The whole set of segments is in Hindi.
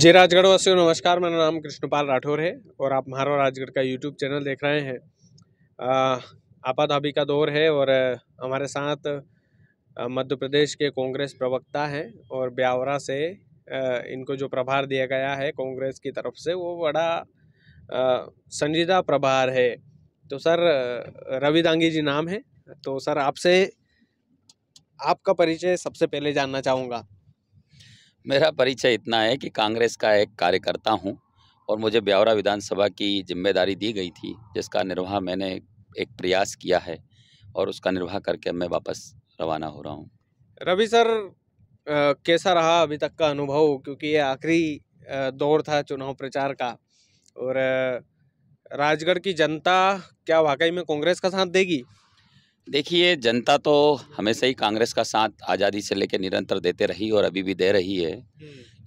जय राजगढ़ वासियों नमस्कार मेरा नाम कृष्णपाल राठौर है और आप महारो राजगढ़ का यूट्यूब चैनल देख रहे हैं आपाधाबी का दौर है और हमारे साथ मध्य प्रदेश के कांग्रेस प्रवक्ता हैं और ब्यावरा से इनको जो प्रभार दिया गया है कांग्रेस की तरफ से वो बड़ा संजीदा प्रभार है तो सर रवि दांगी जी नाम है तो सर आपसे आपका परिचय सबसे पहले जानना चाहूँगा मेरा परिचय इतना है कि कांग्रेस का एक कार्यकर्ता हूं और मुझे ब्यावरा विधानसभा की जिम्मेदारी दी गई थी जिसका निर्वाह मैंने एक प्रयास किया है और उसका निर्वाह करके मैं वापस रवाना हो रहा हूँ रवि सर आ, कैसा रहा अभी तक का अनुभव क्योंकि ये आखिरी दौर था चुनाव प्रचार का और राजगढ़ की जनता क्या वाकई में कांग्रेस का साथ देगी देखिए जनता तो हमेशा ही कांग्रेस का साथ आज़ादी से लेकर निरंतर देते रही और अभी भी दे रही है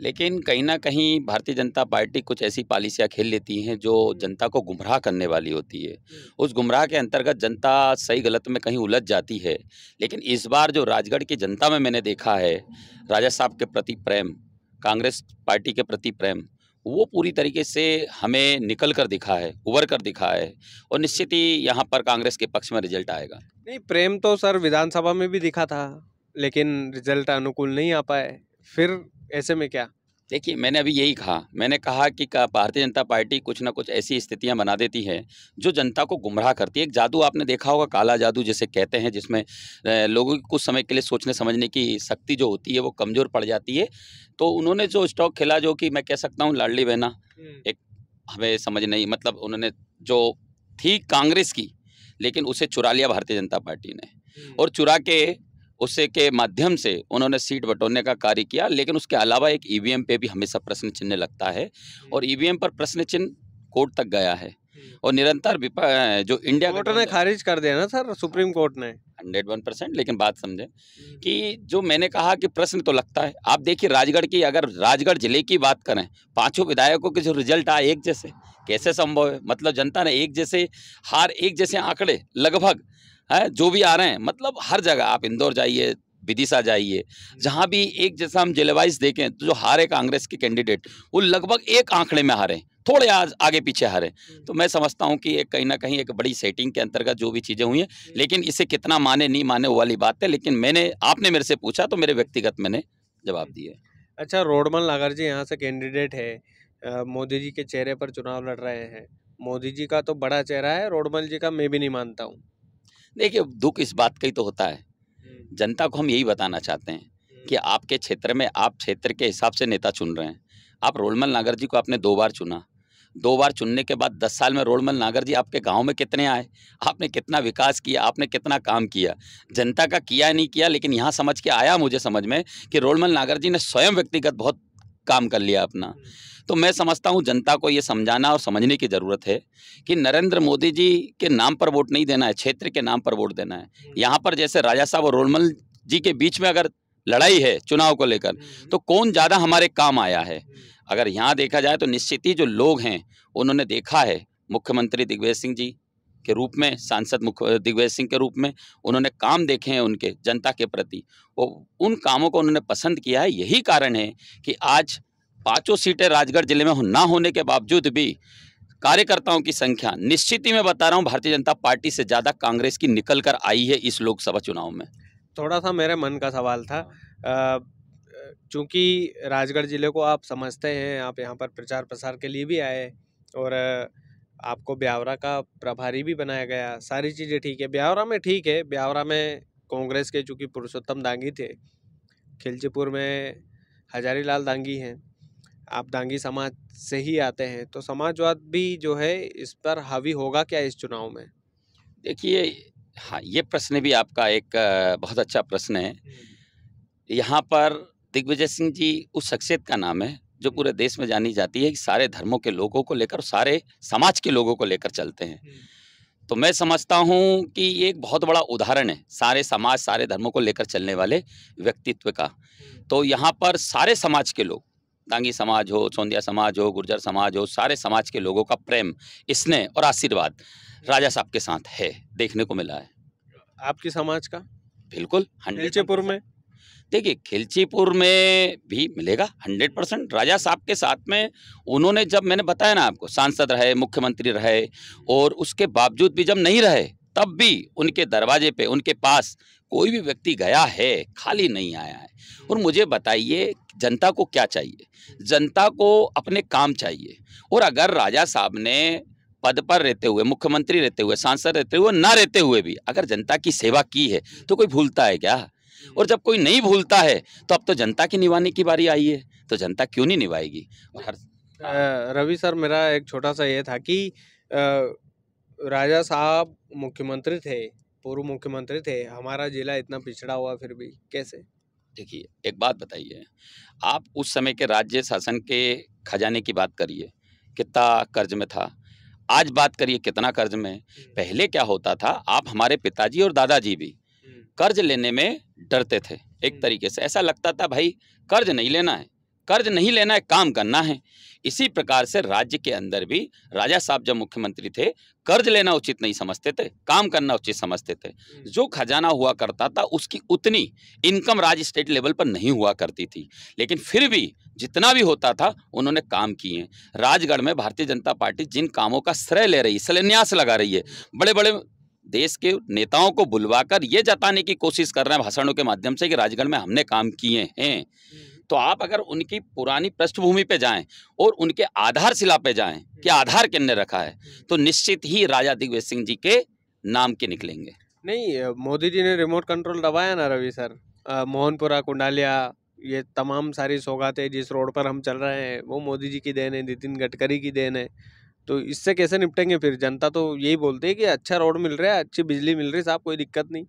लेकिन कहीं ना कहीं भारतीय जनता पार्टी कुछ ऐसी पॉलिसियाँ खेल लेती हैं जो जनता को गुमराह करने वाली होती है उस गुमराह के अंतर्गत जनता सही गलत में कहीं उलझ जाती है लेकिन इस बार जो राजगढ़ की जनता में मैंने देखा है राजा साहब के प्रति प्रेम कांग्रेस पार्टी के प्रति प्रेम वो पूरी तरीके से हमें निकल कर दिखा है उबर कर दिखा है और निश्चित ही यहाँ पर कांग्रेस के पक्ष में रिजल्ट आएगा नहीं प्रेम तो सर विधानसभा में भी दिखा था लेकिन रिजल्ट अनुकूल नहीं आ पाए फिर ऐसे में क्या देखिए मैंने अभी यही कहा मैंने कहा कि भारतीय जनता पार्टी कुछ ना कुछ ऐसी स्थितियां बना देती है जो जनता को गुमराह करती है एक जादू आपने देखा होगा काला जादू जिसे कहते हैं जिसमें लोगों की कुछ समय के लिए सोचने समझने की शक्ति जो होती है वो कमज़ोर पड़ जाती है तो उन्होंने जो स्टॉक खेला जो कि मैं कह सकता हूँ लाडली बहना हम्म। एक हमें समझ नहीं मतलब उन्होंने जो थी कांग्रेस की लेकिन उसे चुरा लिया भारतीय जनता पार्टी ने हम्म। और चुरा के उसे के माध्यम से उन्होंने सीट बटोरने का कार्य किया लेकिन उसके अलावा एक ईवीएम e पे भी हमेशा प्रश्न चिन्ह लगता है और ईवीएम e पर प्रश्न चिन्ह कोर्ट तक गया है और निरंतर जो इंडिया कोर्ट ने खारिज कर दिया ना सर सुप्रीम हाँ। कोर्ट ने हंड्रेड वन परसेंट लेकिन बात समझें हम्म। कि जो मैंने कहा कि प्रश्न तो लगता है आप देखिए राजगढ़ की अगर राजगढ़ जिले की बात करें पांचों विधायकों के जो रिजल्ट आए एक जैसे कैसे संभव है मतलब जनता ने एक जैसे हार एक जैसे आंकड़े लगभग है जो भी आ रहे हैं मतलब हर जगह आप इंदौर जाइए विदिशा जाइए जहाँ भी एक जैसा हम जेलेवाइज देखें तो जो हारे कांग्रेस के कैंडिडेट वो लगभग एक आंकड़े में हारे थोड़े आज आगे पीछे हारे तो मैं समझता हूँ कि एक कहीं ना कहीं एक बड़ी सेटिंग के अंतर्गत जो भी चीज़ें हुई हैं लेकिन इसे कितना माने नहीं माने वो वाली बात है लेकिन मैंने आपने मेरे से पूछा तो मेरे व्यक्तिगत मैंने जवाब दिए अच्छा रोडमल नागर जी यहाँ से कैंडिडेट है मोदी जी के चेहरे पर चुनाव लड़ रहे हैं मोदी जी का तो बड़ा चेहरा है रोडमल जी का मैं भी नहीं मानता हूँ देखिए दुख इस बात का ही तो होता है जनता को हम यही बताना चाहते हैं कि आपके क्षेत्र में आप क्षेत्र के हिसाब से नेता चुन रहे हैं आप रोलमल नागर जी को आपने दो बार चुना दो बार चुनने के बाद दस साल में रोलमल नागर जी आपके गांव में कितने आए आपने कितना विकास किया आपने कितना काम किया जनता का किया नहीं किया लेकिन यहाँ समझ के आया मुझे समझ में कि रोलमल नागर जी ने स्वयं व्यक्तिगत बहुत काम कर लिया अपना तो मैं समझता हूँ जनता को ये समझाना और समझने की ज़रूरत है कि नरेंद्र मोदी जी के नाम पर वोट नहीं देना है क्षेत्र के नाम पर वोट देना है हम्म। यहाँ पर जैसे राजा साहब और रोलमल जी के बीच में अगर लड़ाई है चुनाव को लेकर हम्म, हम्म। तो कौन ज़्यादा हमारे काम आया है अगर यहाँ देखा जाए तो निश्चित ही जो लोग हैं उन्होंने देखा है मुख्यमंत्री दिग्विजय सिंह जी के रूप में सांसद मुख्य दिग्विजय सिंह के रूप में उन्होंने काम देखे हैं उनके जनता के प्रति वो उन कामों को उन्होंने पसंद किया है यही कारण है कि आज पांचों सीटें राजगढ़ जिले में ना होने के बावजूद भी कार्यकर्ताओं की संख्या निश्चित ही मैं बता रहा हूँ भारतीय जनता पार्टी से ज़्यादा कांग्रेस की निकल कर आई है इस लोकसभा चुनाव में थोड़ा सा मेरे मन का सवाल था चूँकि राजगढ़ ज़िले को आप समझते हैं आप यहाँ पर प्रचार प्रसार के लिए भी आए और आपको ब्यावरा का प्रभारी भी बनाया गया सारी चीज़ें ठीक है ब्यावरा में ठीक है ब्यावरा में कांग्रेस के चूँकि पुरुषोत्तम दांगी थे खिलचीपुर में हजारीलाल दांगी हैं आप दांगी समाज से ही आते हैं तो समाजवाद भी जो है इस पर हावी होगा क्या इस चुनाव में देखिए हाँ ये प्रश्न भी आपका एक बहुत अच्छा प्रश्न है यहाँ पर दिग्विजय सिंह जी उस शख्सियत का नाम है जो पूरे देश में जानी जाती है कि सारे धर्मों के लोगों को लेकर सारे समाज के लोगों को लेकर चलते हैं तो मैं समझता हूँ कि ये एक बहुत बड़ा उदाहरण है सारे समाज सारे धर्मों को लेकर चलने वाले व्यक्तित्व का तो यहाँ पर सारे समाज के लोग तांगी समाज हो सोंदिया समाज हो गुर्जर समाज हो सारे समाज के लोगों का प्रेम स्नेह और आशीर्वाद राजा साहब के साथ है देखने को मिला है आपके समाज का बिल्कुल खिलचीपुर में देखिए खिलचीपुर में भी मिलेगा हंड्रेड परसेंट राजा साहब के साथ में उन्होंने जब मैंने बताया ना आपको सांसद रहे मुख्यमंत्री रहे और उसके बावजूद भी जब नहीं रहे तब भी उनके दरवाजे पे उनके पास कोई भी व्यक्ति गया है खाली नहीं आया है और मुझे बताइए जनता को क्या चाहिए जनता को अपने काम चाहिए और अगर राजा साहब ने पद पर रहते हुए मुख्यमंत्री रहते हुए सांसद रहते हुए ना रहते हुए भी अगर जनता की सेवा की है तो कोई भूलता है क्या और जब कोई नहीं भूलता है तो अब तो जनता की निभाने की बारी आई है तो जनता क्यों नहीं निभाएगी हर रवि सर मेरा एक छोटा सा ये था कि राजा साहब मुख्यमंत्री थे पूर्व मुख्यमंत्री थे हमारा जिला इतना पिछड़ा हुआ फिर भी कैसे देखिए एक बात बताइए आप उस समय के राज्य शासन के खजाने की बात करिए कितना कर्ज में था आज बात करिए कितना कर्ज में हम्म। पहले क्या होता था आप हमारे पिताजी और दादाजी भी हम्म। कर्ज लेने में डरते थे एक हम्म। तरीके से ऐसा लगता था भाई कर्ज नहीं लेना है कर्ज नहीं लेना है काम करना है इसी प्रकार से राज्य के अंदर भी राजा साहब जब मुख्यमंत्री थे कर्ज लेना उचित नहीं समझते थे काम करना उचित समझते थे हम्म। जो खजाना हुआ करता था उसकी उतनी इनकम राज्य स्टेट लेवल पर नहीं हुआ करती थी लेकिन फिर भी जितना भी होता था उन्होंने काम किए राजगढ़ में भारतीय जनता पार्टी जिन कामों का श्रेय ले रही है शिलान्यास लगा रही है बड़े बड़े देश के नेताओं को बुलवाकर ये जताने की कोशिश कर रहे हैं भाषणों के माध्यम से कि राजगढ़ में हमने काम किए हैं हम्म। तो आप अगर उनकी पुरानी पृष्ठभूमि पे जाएं और उनके आधारशिला पे जाएं हम्म। कि आधार किन्ने रखा है हम्म। तो निश्चित ही राजा दिग्विजय सिंह जी के नाम के निकलेंगे नहीं मोदी जी ने रिमोट कंट्रोल दबाया ना रवि सर मोहनपुरा कुंडालिया ये तमाम सारी सौगातें जिस रोड पर हम चल रहे हैं वो मोदी जी की देन है नितिन गडकरी की देन है तो इससे कैसे निपटेंगे फिर जनता तो यही बोलती है कि अच्छा रोड मिल रहा है अच्छी बिजली मिल रही है साहब कोई दिक्कत नहीं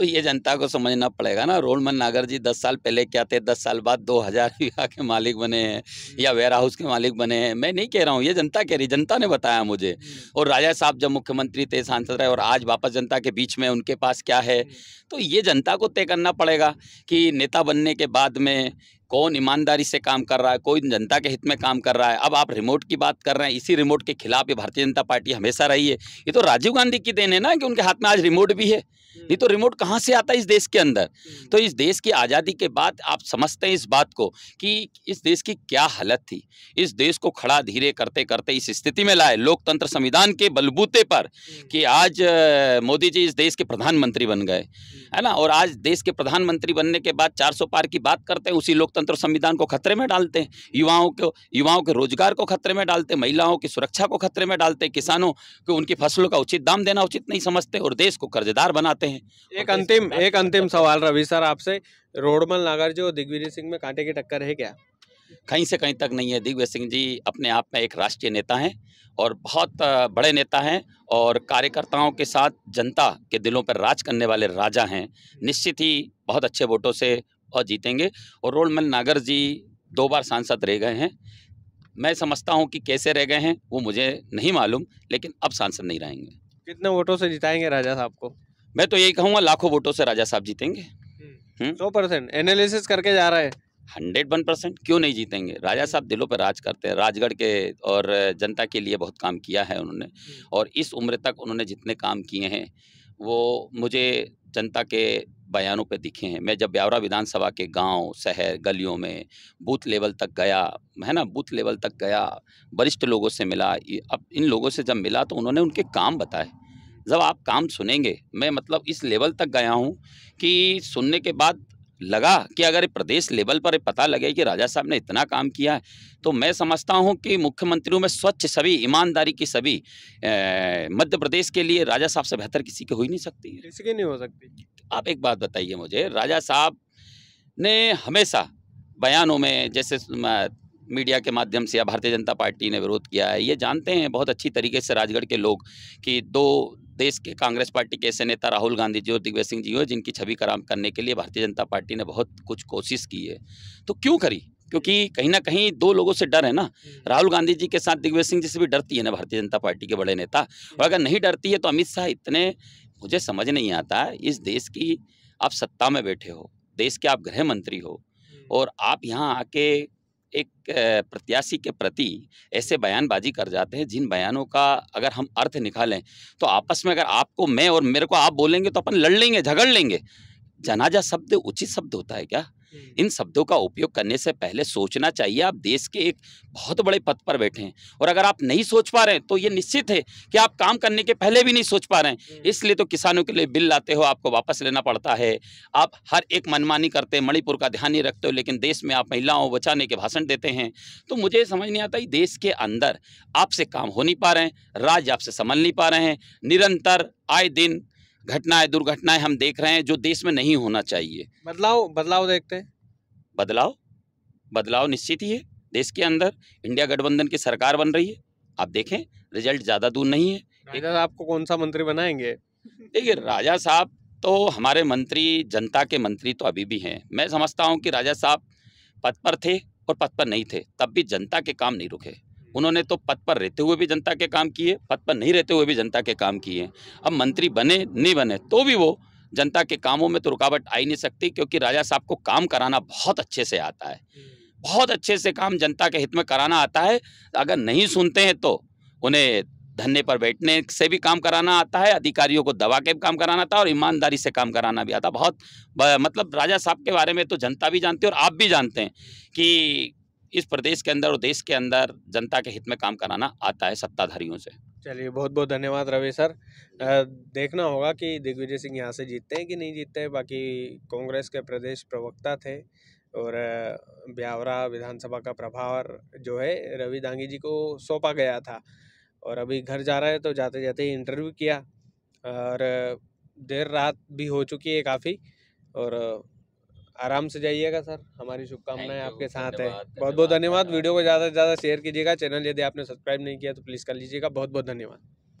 तो ये जनता को समझना पड़ेगा ना रोलमन नागर जी दस साल पहले क्या थे दस साल बाद दो हज़ार बीघा के मालिक बने हैं हम्म। या वेयर हाउस के मालिक बने हैं मैं नहीं कह रहा हूँ ये जनता कह रही जनता ने बताया मुझे हम्म। और राजा साहब जब मुख्यमंत्री थे सांसद रहे और आज वापस जनता के बीच में उनके पास क्या है हम्म। तो ये जनता को तय करना पड़ेगा कि नेता बनने के बाद में कौन ईमानदारी से काम कर रहा है कोई जनता के हित में काम कर रहा है अब आप रिमोट की बात कर रहे हैं इसी रिमोट के खिलाफ ये भारतीय जनता पार्टी हमेशा रही है ये तो राजीव गांधी की देन है ना कि उनके हाथ में आज रिमोट भी है ये तो रिमोट कहाँ से आता है इस देश के अंदर हम्म। तो इस देश की आज़ादी के बाद आप समझते हैं इस बात को कि इस देश की क्या हालत थी इस देश को खड़ा धीरे करते करते इस स्थिति में लाए लोकतंत्र संविधान के बलबूते पर हम्म। कि आज मोदी जी इस देश के प्रधानमंत्री बन गए हम्म। है ना और आज देश के प्रधानमंत्री बनने के बाद चार पार की बात करते हैं उसी लोकतंत्र संविधान को खतरे में डालते हैं युवाओं को युवाओं के रोजगार को खतरे में डालते हैं महिलाओं की सुरक्षा को खतरे में डालते हैं किसानों को उनकी फसलों का उचित दाम देना उचित नहीं समझते और देश को कर्जदार बनाते चाहते हैं एक अंतिम एक अंतिम सवाल रवि सर आपसे रोडमल नागर जो दिग्विजय सिंह में कांटे की टक्कर है क्या कहीं से कहीं तक नहीं है दिग्विजय सिंह जी अपने आप में एक राष्ट्रीय नेता हैं और बहुत बड़े नेता हैं और कार्यकर्ताओं के साथ जनता के दिलों पर राज करने वाले राजा हैं निश्चित ही बहुत अच्छे वोटों से और जीतेंगे और रोडमल नागर जी दो बार सांसद रह गए हैं मैं समझता हूं कि कैसे रह गए हैं वो मुझे नहीं मालूम लेकिन अब सांसद नहीं रहेंगे कितने वोटों से जिताएंगे राजा साहब को मैं तो यही कहूँगा लाखों वोटों से राजा साहब जीतेंगे हम्म। सौ परसेंट एनालिसिस करके जा रहा है हंड्रेड वन परसेंट क्यों नहीं जीतेंगे राजा साहब दिलों पर राज करते हैं राजगढ़ के और जनता के लिए बहुत काम किया है उन्होंने हम्म। और इस उम्र तक उन्होंने जितने काम किए हैं वो मुझे जनता के बयानों पे दिखे हैं मैं जब ब्यावरा विधानसभा के गांव शहर गलियों में बूथ लेवल तक गया है ना बूथ लेवल तक गया वरिष्ठ लोगों से मिला अब इन लोगों से जब मिला तो उन्होंने उनके काम बताए जब आप काम सुनेंगे मैं मतलब इस लेवल तक गया हूँ कि सुनने के बाद लगा कि अगर प्रदेश लेवल पर पता लगे कि राजा साहब ने इतना काम किया है तो मैं समझता हूं कि मुख्यमंत्रियों में स्वच्छ सभी ईमानदारी की सभी मध्य प्रदेश के लिए राजा साहब से बेहतर किसी के हो ही नहीं सकती किसी के नहीं हो सकती आप एक बात बताइए मुझे राजा साहब ने हमेशा बयानों में जैसे मीडिया के माध्यम से या भारतीय जनता पार्टी ने विरोध किया है ये जानते हैं बहुत अच्छी तरीके से राजगढ़ के लोग कि दो देश के कांग्रेस पार्टी के ऐसे नेता राहुल गांधी जी और दिग्विजय सिंह जी हो जिनकी छवि खराब करने के लिए भारतीय जनता पार्टी ने बहुत कुछ कोशिश की है तो क्यों करी क्योंकि कहीं ना कहीं दो लोगों से डर है ना हम्म। राहुल गांधी जी के साथ दिग्विजय सिंह जी से भी डरती है ना भारतीय जनता पार्टी के बड़े नेता और अगर नहीं डरती है तो अमित शाह इतने मुझे समझ नहीं आता इस देश की आप सत्ता में बैठे हो देश के आप गृह मंत्री हो हम्म। और आप यहाँ आके एक प्रत्याशी के प्रति ऐसे बयानबाजी कर जाते हैं जिन बयानों का अगर हम अर्थ निकालें तो आपस में अगर आपको मैं और मेरे को आप बोलेंगे तो अपन लड़ लेंगे झगड़ लेंगे जनाजा शब्द उचित शब्द होता है क्या इन हम्म। शब्दों का उपयोग करने से पहले सोचना चाहिए आप देश के एक बहुत बड़े पद पर बैठे हैं और अगर आप नहीं सोच पा रहे हैं तो ये निश्चित है कि आप काम करने के पहले भी नहीं सोच पा रहे हैं हम्म। इसलिए तो किसानों के लिए बिल लाते हो आपको वापस लेना पड़ता है आप हर एक मनमानी करते हैं मणिपुर का ध्यान नहीं रखते हो लेकिन देश में आप महिलाओं को बचाने के भाषण देते हैं तो मुझे समझ नहीं आता देश के अंदर आपसे काम हो नहीं पा रहे हैं राज्य आपसे संभल नहीं पा रहे हैं निरंतर आए दिन घटनाएं दुर्घटनाएं हम देख रहे हैं जो देश में नहीं होना चाहिए बदलाव बदलाव देखते हैं बदलाव बदलाव निश्चित ही है देश के अंदर इंडिया गठबंधन की सरकार बन रही है आप देखें रिजल्ट ज़्यादा दूर नहीं है राजा आपको कौन सा मंत्री बनाएंगे देखिए राजा साहब तो हमारे मंत्री जनता के मंत्री तो अभी भी हैं मैं समझता हूँ कि राजा साहब पद पर थे और पद पर नहीं थे तब भी जनता के काम नहीं रुके उन्होंने तो पद पर रहते हुए भी जनता के काम किए पद पर नहीं रहते हुए भी जनता के काम किए अब मंत्री बने नहीं बने तो भी वो जनता के कामों में तो रुकावट आ ही नहीं सकती क्योंकि राजा साहब को काम कराना बहुत अच्छे से आता है बहुत अच्छे से काम जनता के हित में कराना आता है अगर नहीं सुनते हैं तो उन्हें धन्ने पर बैठने से भी काम कराना आता है अधिकारियों को दबा के भी काम कराना आता है और ईमानदारी से काम कराना भी आता है बहुत मतलब राजा साहब के बारे में तो जनता भी जानती है और आप भी जानते हैं कि इस प्रदेश के अंदर और देश के अंदर जनता के हित में काम कराना आता है सत्ताधारियों से चलिए बहुत बहुत धन्यवाद रवि सर देखना होगा कि दिग्विजय सिंह यहाँ से जीतते हैं कि नहीं जीतते बाकी कांग्रेस के प्रदेश प्रवक्ता थे और ब्यावरा विधानसभा का प्रभार जो है रवि दांगी जी को सौंपा गया था और अभी घर जा रहा है तो जाते जाते ही इंटरव्यू किया और देर रात भी हो चुकी है काफ़ी और आराम से जाइएगा सर हमारी शुभकामनाएं आपके साथ है बहुत बहुत धन्यवाद वीडियो को ज़्यादा से ज़्यादा शेयर कीजिएगा चैनल यदि आपने सब्सक्राइब नहीं किया तो प्लीज़ कर लीजिएगा बहुत बहुत धन्यवाद